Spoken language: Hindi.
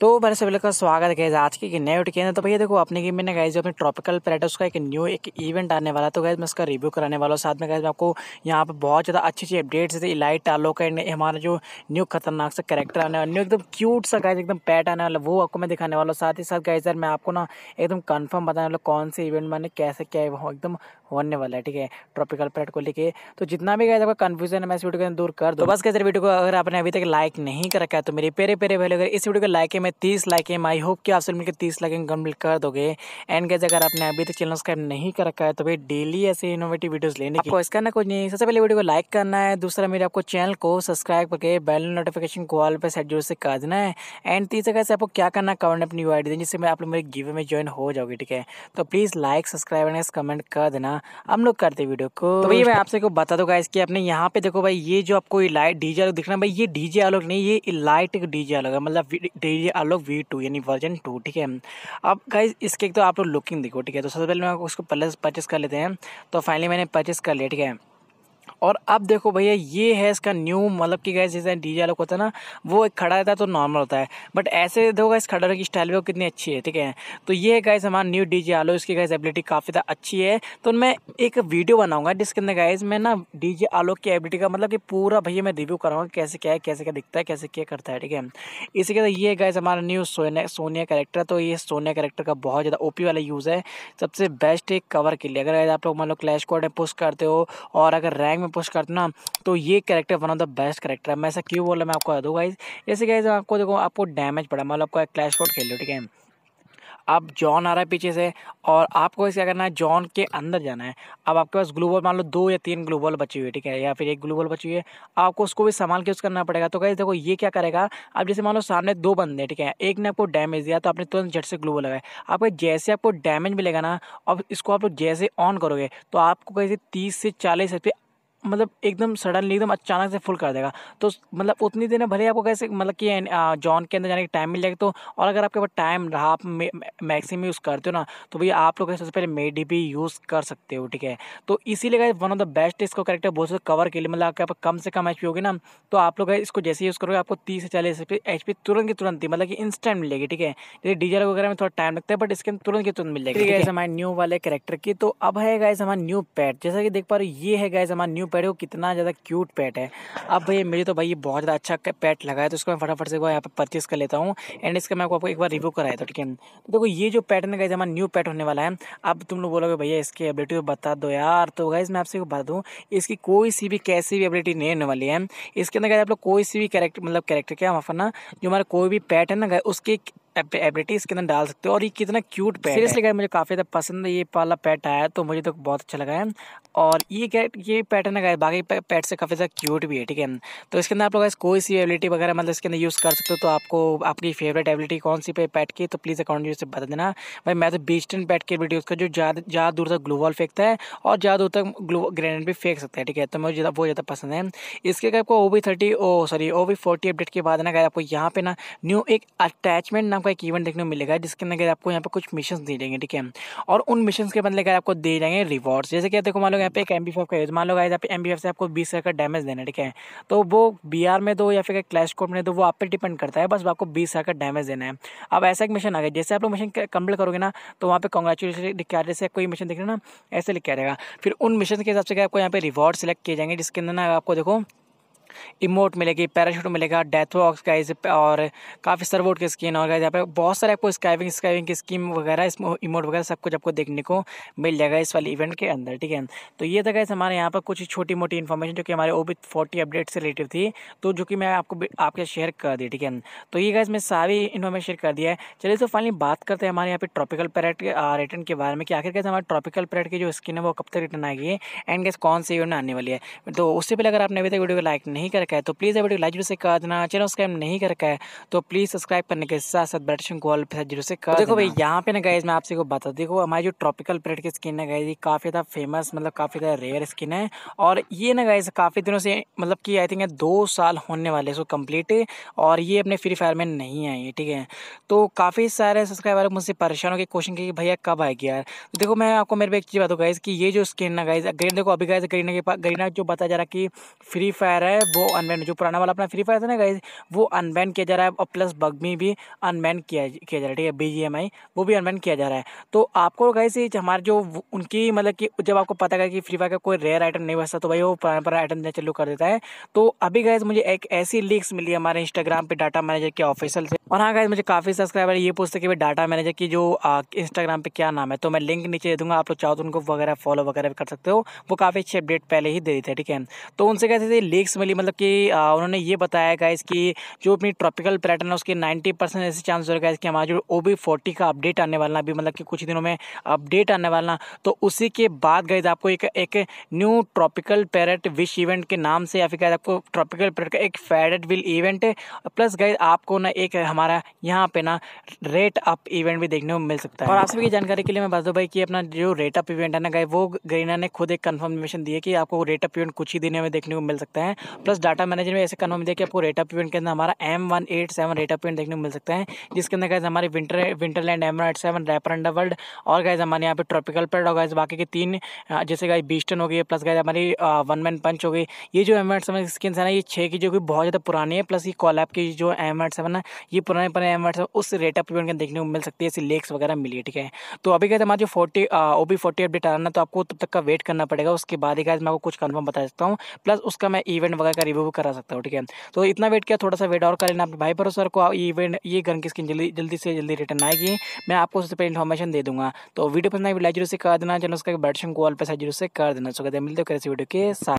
तो मेरे सभी लोग का स्वागत है गैज आज की नए वीडियो के अंदर तो भैया देखो अपने गेम में गए जो अपने ट्रॉपिकल पैरेटस का एक न्यू एक इवेंट आने वाला तो गैज मैं इसका रिव्यू कराने वाला हूँ साथ में गए मैं आपको यहाँ पर बहुत ज़्यादा अच्छी अच्छी अपडेट्स थे इलाइट टालो का हमारा जो न्यू खतरनाक सा करेक्टर आने वाला न्यू एकदम क्यूट सा गैज एकदम पैट आने वाला वो आपको मैं दिखाने वाला हूँ साथ ही साथ सर मैं आपको ना एकदम कन्फर्म बताने वाला कौन से इवेंट मैंने कैसे क्या एकदम होने वाला है ठीक है ट्रॉपिकल पैलेट को लेके तो जितना भी गया आपका कन्फ्यूजन है मैं इस वीडियो के अंदर दूर कर दो तो बस कैसे वीडियो को अगर आपने अभी तक लाइक नहीं कर रखा है तो मेरे पेरे पेरे भले अगर इस वीडियो को लाइक है मैं तीस लाइक है आई होप कि आप मिलकर तीस लाइक कम्प्लीट कर दोगे एंड कैसे अगर आपने अभी तक चैनल सब्सक्राइब नहीं कर रखा है तो भाई डेली ऐसे इनोवेटिव वीडियोज़ लेने की इसका ना कुछ नहीं सबसे पहले वीडियो को लाइक करना है दूसरा मेरे आपको चैनल को सब्सक्राइब करके बेल नोटिफिकेशन को ऑल पर सेट जोर से कर देना है एंड तीसरा कैसे आपको क्या करना कमेंट अपनी यू आई जिससे मैं आप लोग मेरे गिवे में ज्वाइन हो जाओगे ठीक है तो please like subscribe and comment कर देना अपना हम लोग करते वीडियो को तो भैया तो मैं आपसे को बता दूंगा इसके अपने यहाँ पे देखो भाई ये जो आपको लाइट डीजे आलोक दिख रहा है भाई ये डीजे आलोक नहीं ये लाइट डीजे आलोक है मतलब डीजे आलोक वी टू यानी वर्जन टू ठीक है अब गाइज इसके तो आप लोग लुकिंग देखो ठीक है तो सबसे पहले मैं उसको पहले परचेस कर लेते हैं तो फाइनली मैंने परचेस कर लिया ठीक है और अब देखो भैया ये है इसका न्यू मतलब कि गैस जैसे डी जे को होता है ना वो एक खड़ा रहता है तो नॉर्मल होता है बट ऐसे देखो इस खड़ा की स्टाइल भी कितनी अच्छी है ठीक है तो ये है गैस हमारा न्यू डी जे आलो इसकी गैस एबिलिटी काफ़ी ज़्यादा अच्छी है तो मैं एक वीडियो बनाऊंगा जिसके अंदर गैस मैं ना डी जे आलो की एबिलिटी का मतलब कि पूरा भैया मैं रिव्यू कराऊंगा कैसे क्या है कैसे क्या दिखता है कैसे क्या करता है ठीक है इसी के साथ ये गैस हमारा न्यू सोनिया सोनिया करेक्टर तो ये सोनिया करेक्टर का बहुत ज़्यादा ओ वाला यूज़ है सबसे बेस्ट एक कवर के लिए अगर आप लोग मान लो क्लैश कोड पुस्ट करते हो और अगर रैंक रैंक में पुश करते ना तो ये character one of the best character है मैं ऐसा क्यों बोला मैं आपको कह दूँगा गाइज जैसे गाइज आपको देखो आपको डैमेज पड़ा मतलब आपको क्लैश कोड खेल लो ठीक है अब जॉन आ रहा है पीछे से और आपको इसे क्या करना है जॉन के अंदर जाना है अब आपके पास ग्लूबॉल मान लो दो या तीन ग्लूबॉल बची हुई है ठीक है या फिर एक ग्लूबॉल बची हुई है आपको उसको भी संभाल के यूज़ करना पड़ेगा तो कहीं देखो ये क्या करेगा अब जैसे मान लो सामने दो बंदे हैं ठीक है एक ने आपको डैमेज दिया तो आपने तुरंत झट से ग्लूबॉल लगाए आपको जैसे आपको डैमेज मिलेगा ना अब इसको आप लोग जैसे ऑन करोगे तो आपको कैसे तीस से चालीस एच मतलब एकदम सडनली एकदम अचानक से फुल कर देगा तो मतलब उतनी देर में भले आपको कैसे मतलब कि जॉन के अंदर जाने के टाइम मिल जाएगा तो और अगर आपके पास टाइम रहा आप मैक्सिमम यूज़ करते हो ना तो भैया आप लोग सबसे पहले मेडी भी यूज़ कर सकते हो ठीक है तो इसीलिए वन ऑफ द बेस्ट इसको करेक्टर बोल सकते कवर के लिए मतलब आपके पास कम से कम एच होगी ना तो आप लोग इसको जैसे यूज़ करोगे आपको तीस से चालीस एच पी तुरंत की तुरंत ही मतलब कि इंस्टेंट मिलेगी ठीक है जैसे डीजल वगैरह में थोड़ा टाइम लगता है बट इसके अंदर तुरंत की तुरंत मिल जाएगी ठीक है हमारे न्यू वाले करेक्टर की तो अब है गाइज हमारा न्यू पैट जैसा कि देख पा रहे ये है गाइज हमारे न्यू पेट है वो कितना ज़्यादा क्यूट पैट है अब भैया मेरे तो भाई ये बहुत ज़्यादा अच्छा पैट लगा है तो इसको मैं फटाफट से यहाँ पर परचेज़ कर लेता हूँ एंड इसका मैं आपको एक बार रिव्यू कराया था ठीक है तो देखो ये जो पैटर्न गए जमा हमारा न्यू पैट होने वाला है अब तुम लोग बोलोगे भैया इसकी एबिलिटी तो बता दो यार तो गाइज मैं आपसे बता दूँ इसकी कोई सी भी कैसी भी एबिलिटी नहीं होने वाली है इसके अंदर गाइज आप लोग कोई सी भी कैरेक्टर मतलब कैरेक्टर क्या माफ़ ना जो हमारा कोई भी पैट है ना उसके एबिलिटी इसके अंदर डाल सकते हो और ये कितना क्यूट पैट सीरियसली गाइस मुझे काफ़ी ज़्यादा पसंद है ये वाला पैट आया तो मुझे तो बहुत अच्छा लगा है और ये क्या ये पैटर्न है बाकी पैट से काफ़ी ज़्यादा क्यूट भी है ठीक है तो इसके अंदर आप लोग कोई सी एबिलिटी वगैरह मतलब इसके अंदर यूज़ कर सकते हो तो आपको आपकी फेवरेट एबिलिटी कौन सी पे पैट की तो प्लीज़ अकाउंट से बता देना भाई मैं तो बीस्टन पैट की एबिलिटी उसका जो ज़्यादा ज़्यादा दूर तक ग्लूवॉल फेंकता है और ज़्यादा दूर तक ग्लू ग्रेनेड भी फेंक सकता है ठीक है तो मुझे वो ज़्यादा पसंद है इसके अगर आपको O V thirty O sorry O V forty update के बाद ना गए आपको यहाँ पे ना न्यू एक अटैचमेंट नाम का एक इवेंट देखने को मिलेगा जिसके अंदर आपको यहाँ पे कुछ मिशन दे देंगे ठीक है और उन मिशन के बदले आपको दे जाएंगे रिवॉर्ड्स जैसे कि देखो मान लो यहाँ पे एक एम का यूज मान लो यहाँ पे एम से आपको बीस का डैमेज देना ठीक है तो वो बी में दो या फिर क्लैश कोड में दो वो आप पर डिपेंड करता है बस आपको बीस का डैमेज देना है अब ऐसा एक मिशन आ गया जैसे आप लोग मिशन कंप्लीट करोगे ना तो वहाँ पे कॉन्ग्रेचुलेशन लिखा जैसे कोई मिशन देख रहे ना ऐसे लिखा रहेगा फिर उन मिशन के हिसाब से आपको यहाँ पे रिवॉर्ड सेलेक्ट किए जाएंगे जिसके अंदर ना आपको देखो इमोट मिलेगी पैराशूट मिलेगा डेथ वॉक्स गाइज और काफ़ी सर्वोट की स्किन और गाइज यहाँ पे बहुत सारे आपको स्काइविंग स्काइविंग की स्कीम वगैरह इस इमोट वगैरह सब कुछ आपको देखने को मिल जाएगा इस वाले इवेंट के अंदर ठीक है तो ये था गाइज हमारे यहाँ पर कुछ छोटी मोटी इन्फॉर्मेशन जो कि हमारे ओ फोर्टी अपडेट से रिलेटिव थी तो जो कि मैं आपको आपके शेयर कर दी ठीक है तो ये गाइज मैं सारी इन्फॉर्मेशन शेयर कर दिया है चलिए तो फाइनली बात करते हैं हमारे यहाँ पे ट्रॉपिकल पैरेट रिटर्न के बारे में कि आखिर कैसे हमारे ट्रॉपिकल पैरेट की जो स्किन है वो कब तक रिटर्न आएगी एंड गैस कौन सी इवेंट आने वाली है तो उससे पहले अगर आपने अभी तक वीडियो को लाइक नहीं कर रखा है तो प्लीज़ वीडियो लाइक जरूर से कर देना चैनल सब्सक्राइब नहीं कर रखा है तो प्लीज़ सब्सक्राइब करने के साथ साथ बेटन को के साथ जरूर से कर तो देखो भाई यहाँ पे ना गाइज मैं आपसे को बता देखो हमारी जो ट्रॉपिकल पेट की स्किन है गाइज काफ़ी ज़्यादा फेमस मतलब काफ़ी ज़्यादा रेयर स्किन है और ये ना गाइज काफ़ी दिनों से मतलब कि आई थिंक दो साल होने वाले सो कम्प्लीट और ये अपने फ्री फायर में नहीं आई ठीक है तो काफ़ी सारे सब्सक्राइबर मुझसे परेशान हो गए क्वेश्चन की भैया कब आएगी यार तो देखो मैं आपको मेरे पे एक चीज़ बताऊँ गाइज कि ये जो स्किन ना गाइज ग्रीन देखो अभी गाइज गरीना के पास गरीना जो बताया जा रहा कि फ्री फायर है वो अनबैन जो पुराना वाला अपना फ्री फायर था ना गाइज वो अनबैन किया जा रहा है और प्लस बगमी भी अनबैन किया किया जा रहा है ठीक है बी वो भी अनबैन किया जा रहा है तो आपको गाइज हमारे जो उनकी मतलब कि जब आपको पता है कि फ्री फायर का कोई रेयर आइटम नहीं बचता तो भाई वो पुराना पुराना आइटम देना चालू कर देता है तो अभी गाइज मुझे एक ऐसी लीक्स मिली हमारे इंस्टाग्राम पर डाटा मैनेजर के ऑफिसल से और हाँ गाइज मुझे काफ़ी सब्सक्राइबर ये पूछते कि भाई डाटा मैनेजर की जो इंस्टाग्राम पे क्या नाम है तो मैं लिंक नीचे दे दूंगा आप लोग चाहो तो उनको वगैरह फॉलो वगैरह कर सकते हो वो काफ़ी अच्छे अपडेट पहले ही दे रही थे ठीक है तो उनसे कहते थे लीक्स मिली मतलब कि आ, उन्होंने ये बताया गाइज कि जो अपनी ट्रॉपिकल पैटर्न है उसके नाइन्टी परसेंट ऐसे चांस हो इसके कि हमारा जो ओ बी का अपडेट आने वाला अभी मतलब कि कुछ दिनों में अपडेट आने वाला तो उसी के बाद गाइज आपको एक एक new tropical parrot wish event के नाम से या फिर गाइज आपको ट्रॉपिकल पैरट का एक faded wheel event plus guys आपको ना एक हमारा यहाँ पे ना रेट अप इवेंट भी देखने को मिल सकता है और आप सभी जानकारी के लिए मैं बता दूँ भाई कि अपना जो रेट अप इवेंट है ना गए वो गरीना ने खुद एक कन्फर्मेशन दी है कि आपको रेट अप इवेंट कुछ ही दिनों में देखने को मिल सकता है प्लस डाटा मैनेजर में ऐसे कन्फर्म दिया कि आपको रेट अप इवेंट के अंदर हमारा M one eight seven rate up event देखने को मिल सकता है जिसके अंदर गए हमारे winter winterland M eight seven rapper underworld और गए हमारे यहाँ पे ट्रॉपिकल पेड और गए बाकी के तीन जैसे गए बीस्टन हो गई प्लस गए हमारी वन मैन पंच हो गई ये जो एम एट सेवन स्किन है ना ये छः की जो कि बहुत ज़्यादा पुरानी है प्लस ये कॉलैप की जो एम एट सेवन है ये पुराने पुराने एम उस रेट अप उनके देखने को मिल सकती है ऐसी लेक्स वगैरह मिली है ठीक है तो अभी कहते हमारे तो जो forty O B forty update आ रहा ना तो आपको तब तक का वेट करना पड़ेगा उसके बाद ही कहते मैं आपको कुछ कन्फर्म बता सकता हूँ प्लस उसका मैं इवेंट वगैरह का रिव्यू करा सकता हूँ ठीक है तो इतना वेट किया थोड़ा सा वेट और कर लेना अपने भाई भरोसर को इवेंट ये गन की स्किन जल्दी जल्दी से जल्दी रिटर्न आएगी मैं आपको सबसे पहले इन्फॉर्मेशन दे दूँगा तो वीडियो पसंद आई लाइक जरूर से कर देना चैनल उसका बैटशन कॉल पैसा जरूर से कर देना सो कहते मिलते हो कैसे वीडियो के साथ